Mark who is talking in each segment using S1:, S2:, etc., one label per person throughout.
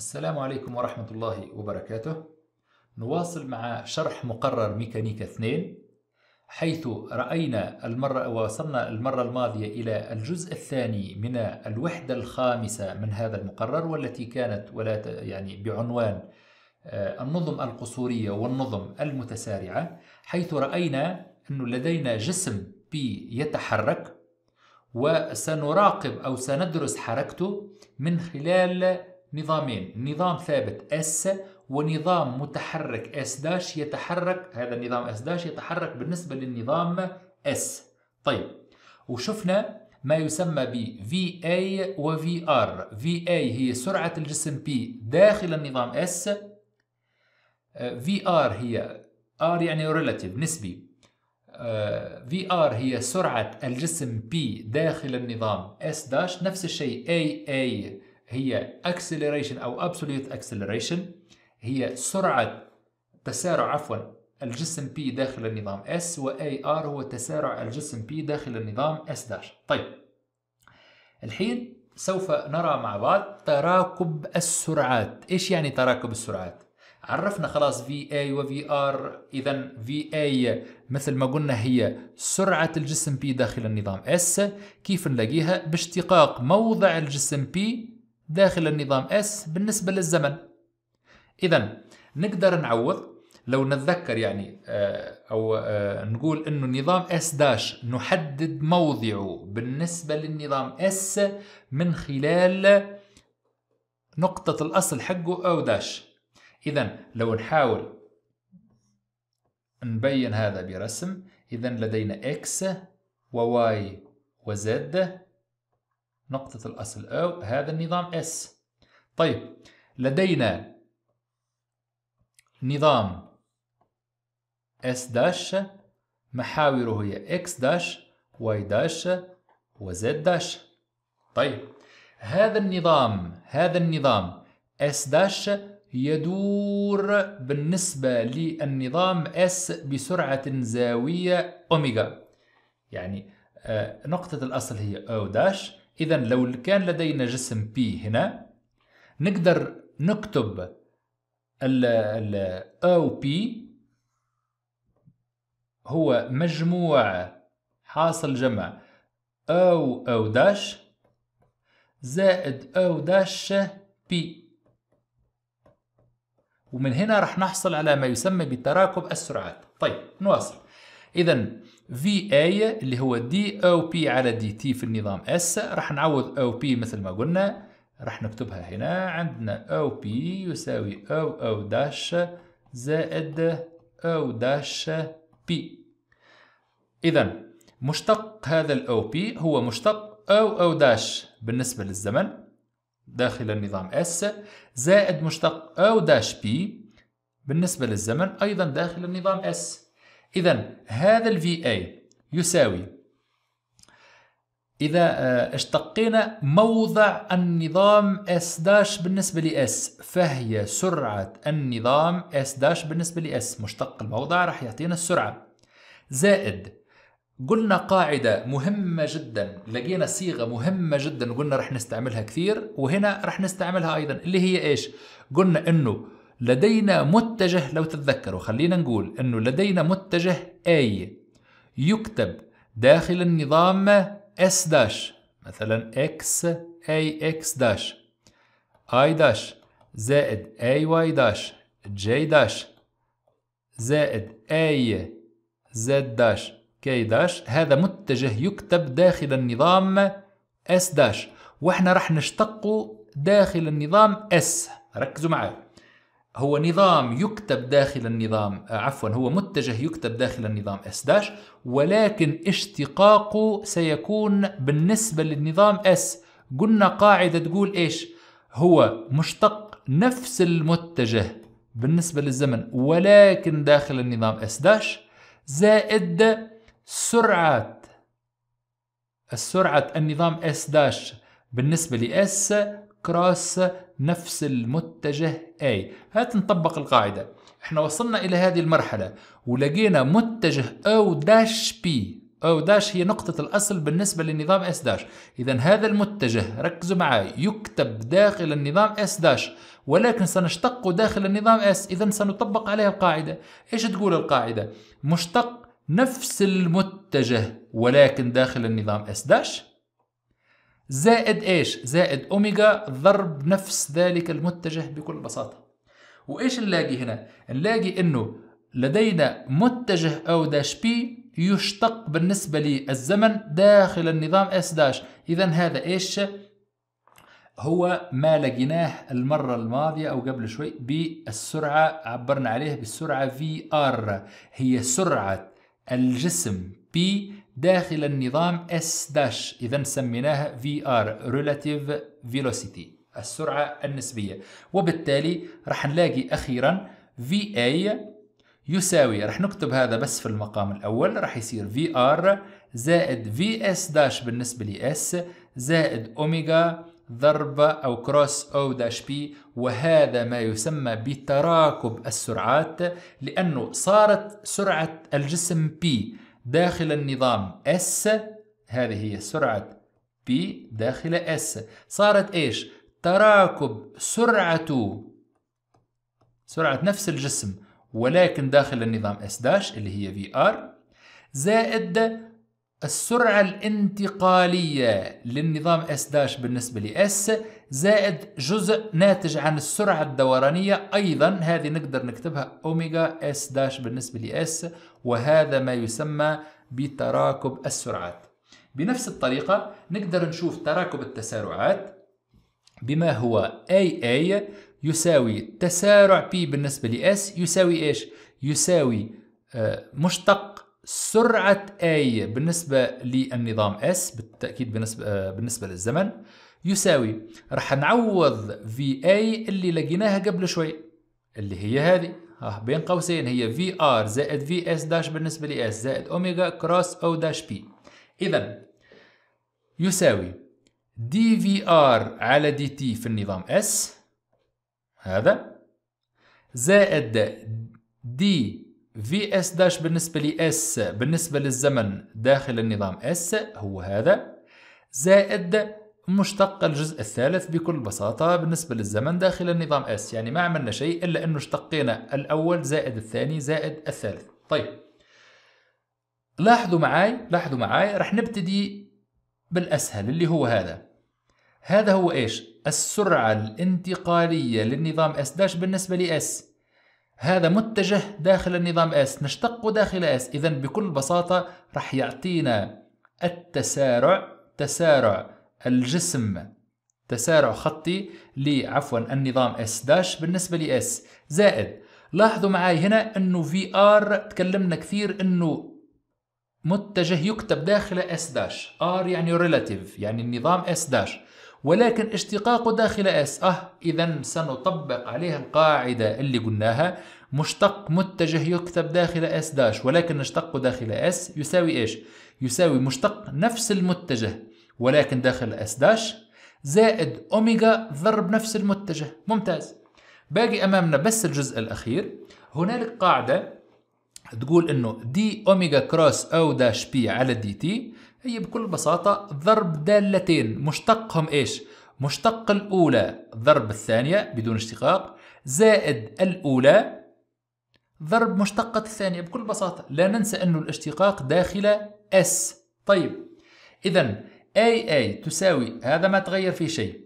S1: السلام عليكم ورحمة الله وبركاته نواصل مع شرح مقرر ميكانيكا 2 حيث رأينا المرة وصلنا المرة الماضية إلى الجزء الثاني من الوحدة الخامسة من هذا المقرر والتي كانت ولا يعني بعنوان آه، النظم القصورية والنظم المتسارعة حيث رأينا أنه لدينا جسم بي يتحرك وسنراقب أو سندرس حركته من خلال نظامين نظام ثابت S ونظام متحرك S داش يتحرك هذا النظام S داش يتحرك بالنسبة للنظام S طيب وشفنا ما يسمى ب VA و VR VA هي سرعة الجسم P داخل النظام S VR هي R يعني relative نسبي آه، VR هي سرعة الجسم P داخل النظام S داش نفس الشيء AA هي acceleration أو absolute acceleration هي سرعة تسارع عفوا الجسم P داخل النظام S و AR هو تسارع الجسم P داخل النظام S داش طيب الحين سوف نرى مع بعض تراكب السرعات إيش يعني تراكب السرعات؟ عرفنا خلاص VA و VR إذا VA مثل ما قلنا هي سرعة الجسم P داخل النظام S كيف نلاقيها؟ باشتقاق موضع الجسم P داخل النظام S بالنسبة للزمن إذا نقدر نعوض لو نتذكر يعني آه، أو آه، نقول أنه نظام S داش نحدد موضعه بالنسبة للنظام S من خلال نقطة الأصل حقه أو داش إذا لو نحاول نبين هذا برسم إذا لدينا X و Y و Z نقطة الأصل أو هذا النظام اس طيب لدينا نظام اس داش محاوره هي اكس داش واي داش وزد داش طيب هذا النظام هذا النظام اس داش يدور بالنسبة للنظام اس بسرعة زاوية أوميجا يعني آه، نقطة الأصل هي أو داش إذا لو كان لدينا جسم P هنا نقدر نكتب ال ال أو بي هو مجموع حاصل جمع أو أو داش زائد أو داش بي ومن هنا راح نحصل على ما يسمى بتراكب السرعات طيب نواصل إذا في اي اللي هو دي او بي على دي تي في النظام اس راح نعوض او بي مثل ما قلنا راح نكتبها هنا عندنا او بي يساوي او او داش زائد او داش بي إذا مشتق هذا الاو بي هو مشتق او او داش بالنسبة للزمن داخل النظام اس زائد مشتق او داش بي بالنسبة للزمن أيضا داخل النظام اس إذا هذا الفي اي يساوي إذا آه، اشتقينا موضع النظام S داش بالنسبة ل S فهي سرعة النظام S داش بالنسبة ل S مشتق الموضع راح يعطينا السرعة زائد قلنا قاعدة مهمة جدا لقينا صيغة مهمة جدا قلنا راح نستعملها كثير وهنا راح نستعملها أيضا اللي هي إيش قلنا إنه لدينا متجه لو تتذكروا خلينا نقول أنه لدينا متجه A يكتب داخل النظام S داش مثلا X A X داش I داش زائد A Y داش J داش زائد A Z داش K داش هذا متجه يكتب داخل النظام S داش واحنا راح نشتقه داخل النظام S ركزوا معي هو نظام يكتب داخل النظام آه، عفوا هو متجه يكتب داخل النظام S داش ولكن اشتقاقه سيكون بالنسبة للنظام S قلنا قاعدة تقول إيش هو مشتق نفس المتجه بالنسبة للزمن ولكن داخل النظام S داش زائد سرعة السرعة النظام S داش بالنسبة لإس كروس نفس المتجه A هات نطبق القاعدة احنا وصلنا إلى هذه المرحلة ولقينا متجه O داش B أو داش هي نقطة الأصل بالنسبة للنظام S داش إذا هذا المتجه ركزوا معي يكتب داخل النظام S داش ولكن سنشتق داخل النظام S إذا سنطبق عليه القاعدة إيش تقول القاعدة مشتق نفس المتجه ولكن داخل النظام S داش زائد ايش؟ زائد اوميجا ضرب نفس ذلك المتجه بكل بساطة. وايش نلاقي هنا؟ نلاقي انه لدينا متجه او داش بي يشتق بالنسبة للزمن داخل النظام اس داش، اذا هذا ايش؟ هو ما لقيناه المرة الماضية أو قبل شوي بالسرعة عبرنا عليه بالسرعة في ار هي سرعة الجسم بي داخل النظام S داش إذا سميناها VR Relative Velocity السرعة النسبية وبالتالي راح نلاقي أخيرا VA يساوي راح نكتب هذا بس في المقام الأول راح يصير VR زائد VS داش بالنسبة لي S زائد أوميجا ضرب أو كروس أو داش بي وهذا ما يسمى بتراكب السرعات لأنه صارت سرعة الجسم بي داخل النظام S هذه هي سرعة P داخل S صارت إيش؟ تراكب سرعة سرعة نفس الجسم ولكن داخل النظام S داش اللي هي VR زائد السرعة الانتقالية للنظام S داش بالنسبة ل S زائد جزء ناتج عن السرعة الدورانية أيضا هذه نقدر نكتبها أوميجا S داش بالنسبة ل S وهذا ما يسمى بتراكب السرعات بنفس الطريقة نقدر نشوف تراكب التسارعات بما هو AA يساوي تسارع P بالنسبة ل S يساوي إيش؟ يساوي آه، مشتق سرعة A بالنسبة للنظام S بالتأكيد بالنسبة, آه، بالنسبة للزمن يساوي رح نعوض VA اللي لقيناها قبل شوي اللي هي هذه آه بين قوسين هي في ار زائد في اس داش بالنسبة اس زائد أوميجا كروس أو داش بي إذا يساوي دي في ار على دي تي في النظام اس هذا زائد دي في اس داش بالنسبة اس بالنسبة للزمن داخل النظام اس هو هذا زائد مشتق الجزء الثالث بكل بساطة بالنسبة للزمن داخل النظام S يعني ما عملنا شيء إلا أنه اشتقينا الأول زائد الثاني زائد الثالث طيب لاحظوا معاي لاحظوا معاي رح نبتدي بالأسهل اللي هو هذا هذا هو إيش السرعة الانتقالية للنظام S داش بالنسبة S هذا متجه داخل النظام S نشتقه داخل S إذا بكل بساطة رح يعطينا التسارع تسارع الجسم تسارع خطي لعفوا النظام اس داش بالنسبة S زائد لاحظوا معي هنا أنه في آر تكلمنا كثير أنه متجه يكتب داخل اس داش آر يعني ريلاتيف يعني النظام اس داش ولكن اشتقاقه داخل اس اه اذا سنطبق عليها القاعده اللي قلناها مشتق متجه يكتب داخل اس داش ولكن اشتقه داخل اس يساوي ايش يساوي مشتق نفس المتجه ولكن داخل اس داش زائد اوميجا ضرب نفس المتجه ممتاز باقي امامنا بس الجزء الاخير هنالك قاعده تقول انه دي اوميجا كروس او داش بي على دي تي هي بكل بساطة ضرب دالتين مشتقهم ايش؟ مشتق الأولى ضرب الثانية بدون اشتقاق زائد الأولى ضرب مشتقة الثانية بكل بساطة لا ننسى انه الاشتقاق داخل اس طيب إذا AA تساوي هذا ما تغير فيه شيء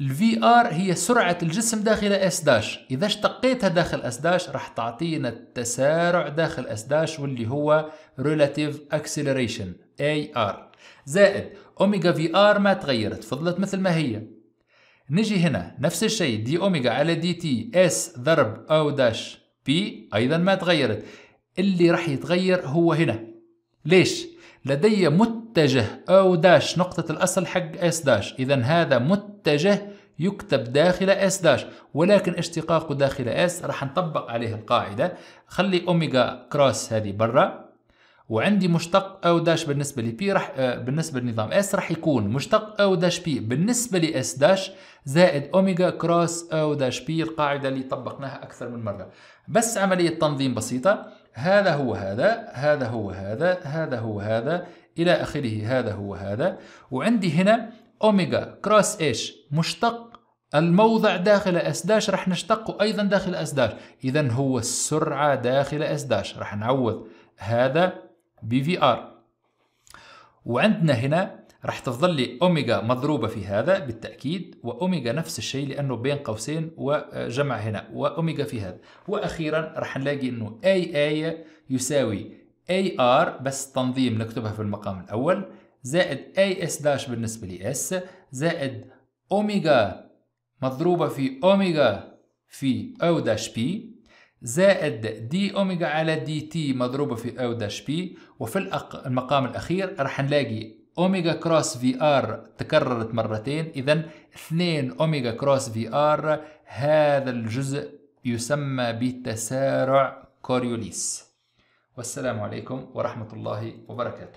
S1: الفي ار هي سرعة الجسم داخل اس داش إذا اشتقيتها داخل اس داش راح تعطينا التسارع داخل اس داش واللي هو relative acceleration AR زائد أوميجا في ار ما تغيرت فضلت مثل ما هي نجي هنا نفس الشيء دي أوميجا على دي تي اس ضرب أو داش بي أيضا ما تغيرت اللي راح يتغير هو هنا ليش؟ لدي متجه أو داش نقطة الأصل حق اس داش إذا هذا متجه يكتب داخل اس داش ولكن اشتقاقه داخل اس راح نطبق عليه القاعدة خلي أوميجا كروس هذه برا وعندي مشتق او داش بالنسبه لبي راح آه، بالنسبه لنظام اس راح يكون مشتق او داش بي بالنسبه لاس داش زائد اوميجا كروس او داش بي القاعده اللي طبقناها اكثر من مره بس عمليه تنظيم بسيطه هذا هو هذا هذا هو هذا هذا هو هذا إلى آخره هذا هو هذا وعندي هنا أوميجا كروس إيش مشتق الموضع داخل اس داش راح نشتقه أيضا داخل اس داش إذا هو السرعة داخل اس داش راح نعوض هذا بفي ار وعندنا هنا راح تفضل لي أوميجا مضروبة في هذا بالتأكيد وأوميجا نفس الشيء لأنه بين قوسين وجمع هنا وأوميجا في هذا وأخيرا راح نلاقي أنه أي أي يساوي أي آر بس تنظيم نكتبها في المقام الأول زائد أي اس داش بالنسبة لي اس زائد أوميجا مضروبة في أوميجا في أو داش بي زائد دي أوميجا على دي تي مضروبة في أو داش بي وفي المقام الأخير راح نلاقي أوميجا كروس في آر تكررت مرتين إذا اثنين أوميجا كروس في آر هذا الجزء يسمى بتسارع كوريوليس والسلام عليكم ورحمة الله وبركاته